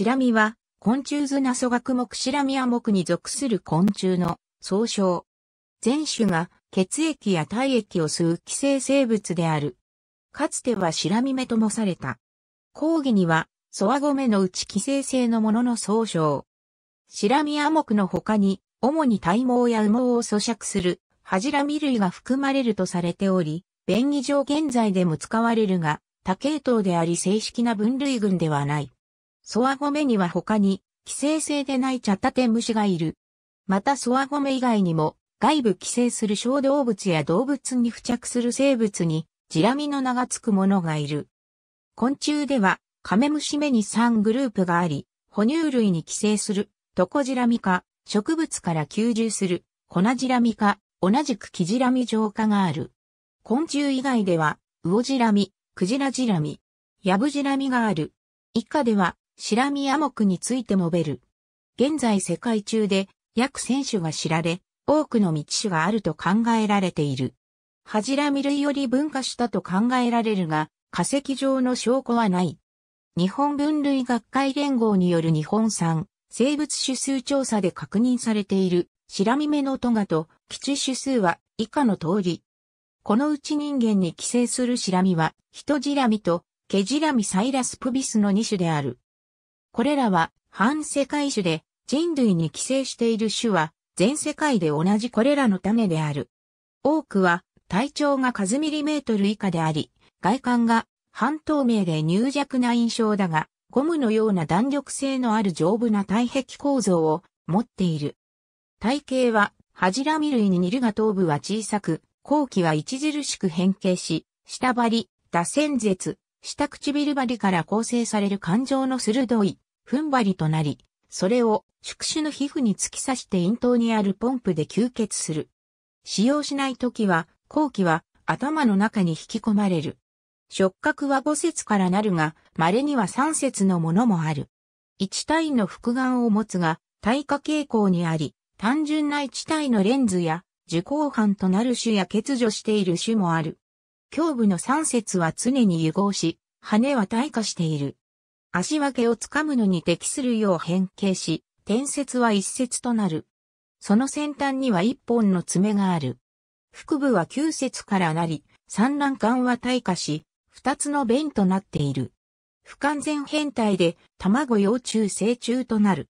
シラミは、昆虫図ナソ学目シラミア目に属する昆虫の総称。全種が血液や体液を吸う寄生生物である。かつてはシラミ目ともされた。講義には、ソワゴメのうち寄生性のものの総称。シラミア目の他に、主に体毛や羽毛を咀嚼する、ハジラミ類が含まれるとされており、便宜上現在でも使われるが、多系統であり正式な分類群ではない。ソワゴメには他に、寄生性でないチャタテムシがいる。またソワゴメ以外にも、外部寄生する小動物や動物に付着する生物に、ジラミの名が付くものがいる。昆虫では、カメムシ目に3グループがあり、哺乳類に寄生する、トコジラミ科、植物から吸収する、コナジラミ科、同じくキジラミ浄化がある。昆虫以外では、ウオジラミ、クジラジラミ、ヤブジラミがある。以下では、シラミア目についてもべる。現在世界中で約1000種が知られ、多くの道種があると考えられている。ハジラミ類より分化したと考えられるが、化石上の証拠はない。日本分類学会連合による日本産生物種数調査で確認されているシラミメのトガと基地種数は以下の通り。このうち人間に寄生するシラミはヒトジラミとケジラミサイラスプビスの2種である。これらは反世界種で人類に寄生している種は全世界で同じこれらの種である。多くは体長が数ミリメートル以下であり、外観が半透明で乳弱な印象だが、ゴムのような弾力性のある丈夫な体壁構造を持っている。体型はハジラミ類に似るが頭部は小さく、後期は著しく変形し、下張り、打線絶、下唇針から構成される感情の鋭い、踏ん張りとなり、それを宿主の皮膚に突き刺して咽頭にあるポンプで吸血する。使用しないときは、後期は頭の中に引き込まれる。触覚は5節からなるが、稀には3節のものもある。1体の複眼を持つが、耐化傾向にあり、単純な1体のレンズや、受光犯となる種や欠如している種もある。胸部の三節は常に融合し、羽は退化している。足分けをつかむのに適するよう変形し、転節は一節となる。その先端には一本の爪がある。腹部は九節からなり、産卵管は退化し、二つの弁となっている。不完全変態で卵幼虫成虫となる。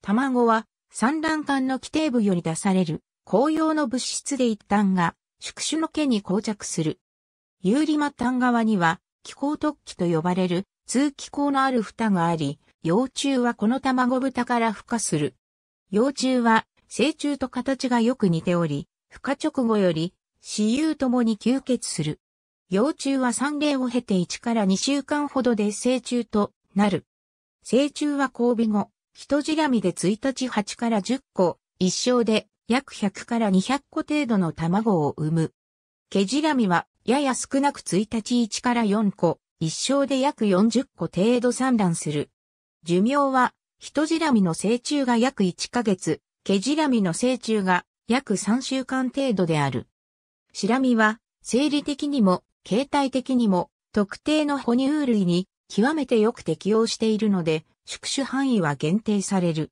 卵は産卵管の規定部より出される紅葉の物質で一旦が宿主の毛に膠着する。ユーリマタン側には気候突起と呼ばれる通気孔のある蓋があり、幼虫はこの卵蓋から孵化する。幼虫は成虫と形がよく似ており、孵化直後より雌雄ともに吸血する。幼虫は産例を経て1から2週間ほどで成虫となる。成虫は交尾後、人じらみで1日8から10個、一生で約100から200個程度の卵を産む。毛じらみはやや少なく1日1から4個、一生で約40個程度産卵する。寿命は、人じらみの成虫が約1ヶ月、毛じらみの成虫が約3週間程度である。シラミは、生理的にも、形態的にも、特定の哺乳類に極めてよく適応しているので、宿主範囲は限定される。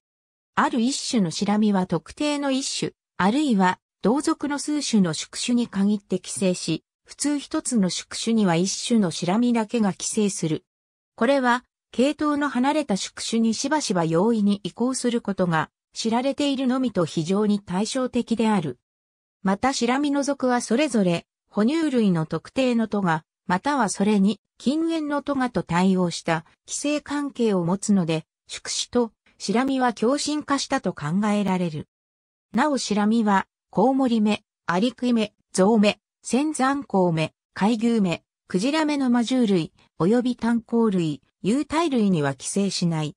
ある一種のシラミは特定の一種、あるいは同族の数種の宿主に限って寄生し、普通一つの宿主には一種のシラミだけが寄生する。これは、系統の離れた宿主にしばしば容易に移行することが知られているのみと非常に対照的である。またシラミの属はそれぞれ、哺乳類の特定の都が、またはそれに近縁の都がと対応した寄生関係を持つので、宿主とシラミは共振化したと考えられる。なおシラミは、コウモリ目、アリクイ目、ゾウ目、仙山鉱目、海牛目、クジラ目の魔獣類、及び炭鉱類、有体類には寄生しない。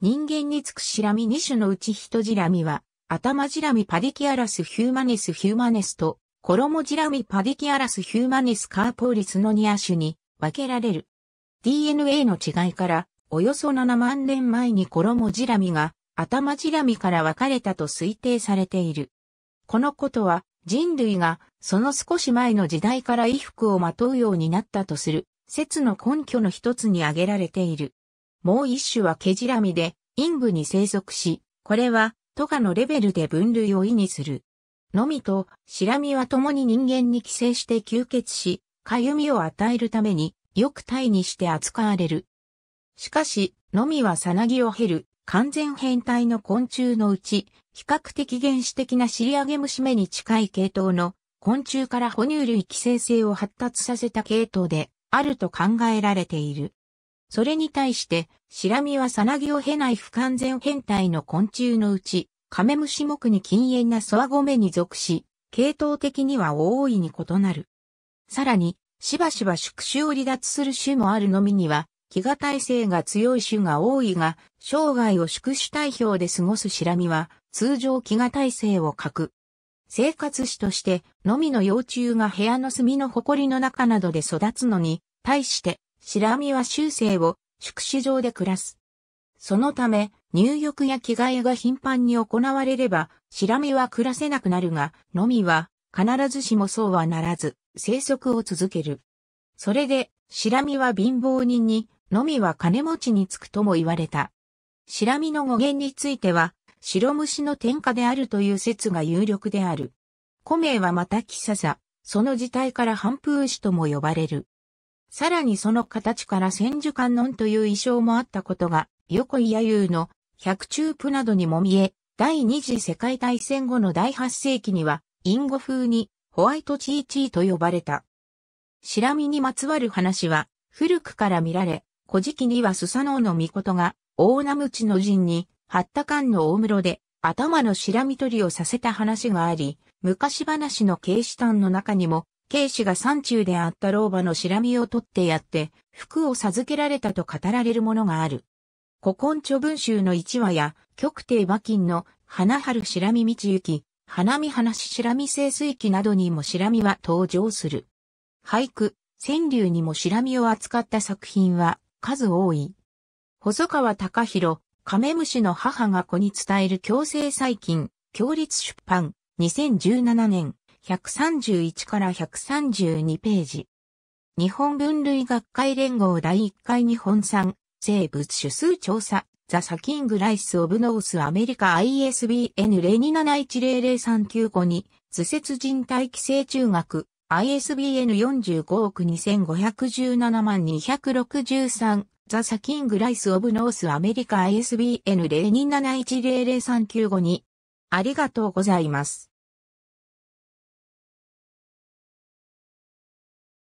人間につくシラミ2種のうち人ジラミは、頭ジラミパディキアラスヒューマネスヒューマネスと、衣ジラミパディキアラスヒューマネスカーポーリスのニア種に分けられる。DNA の違いから、およそ7万年前に衣ジラミが頭ジラミから分かれたと推定されている。このことは人類がその少し前の時代から衣服をまとうようになったとする説の根拠の一つに挙げられている。もう一種はケジラミで陰部に生息し、これはトガのレベルで分類を意味する。のみと、シラミは共に人間に寄生して吸血し、かゆみを与えるために、よく体にして扱われる。しかし、のみはさなぎを減る、完全変態の昆虫のうち、比較的原始的な尻上げ虫目に近い系統の昆虫から哺乳類寄生性を発達させた系統であると考えられている。それに対して、シラミはサナギを経ない不完全変態の昆虫のうち、カメムシ目に禁煙なソワゴメに属し、系統的には大いに異なる。さらに、しばしば宿主を離脱する種もあるのみには、飢餓耐性が強い種が多いが、生涯を宿主代表で過ごすシラミは、通常飢餓耐性を欠く。生活史として、のみの幼虫が部屋の隅の埃の中などで育つのに、対して、シラミは終生を宿主上で暮らす。そのため、入浴や着替えが頻繁に行われれば、シラミは暮らせなくなるが、のみは、必ずしもそうはならず、生息を続ける。それで、シラミは貧乏人に、のみは金持ちにつくとも言われた。シラミの語源については、白虫の天下であるという説が有力である。古名はまたキササ、その字体から反風詩とも呼ばれる。さらにその形から千手観音という意匠もあったことが、横井弥生の百中譜などにも見え、第二次世界大戦後の第八世紀には、インゴ風にホワイトチーチーと呼ばれた。シラミにまつわる話は、古くから見られ、古事記にはスサノオの御事が、大名口の陣に、ハッタカンの大室で、頭のシラミ取りをさせた話があり、昔話の軽視端の中にも、軽視が山中であった老婆の白身を取ってやって、服を授けられたと語られるものがある。古今著文集の一話や、極帝馬金の花春白身道行き、花見話白身清水記などにも白身は登場する。俳句、川柳にも白身を扱った作品は数多い。細川隆弘、カメムシの母が子に伝える共生細菌、共立出版、2017年、131から132ページ。日本分類学会連合第1回日本産生物種数調査、ザ・サキング・ライス・オブ・ノース・アメリカ ISBN 027100395に、図説人体寄生中学 ISBN 45億2517万263ザ・サキング・ライス・オブ・ノース・アメリカ ISBN 027100395にありがとうございます。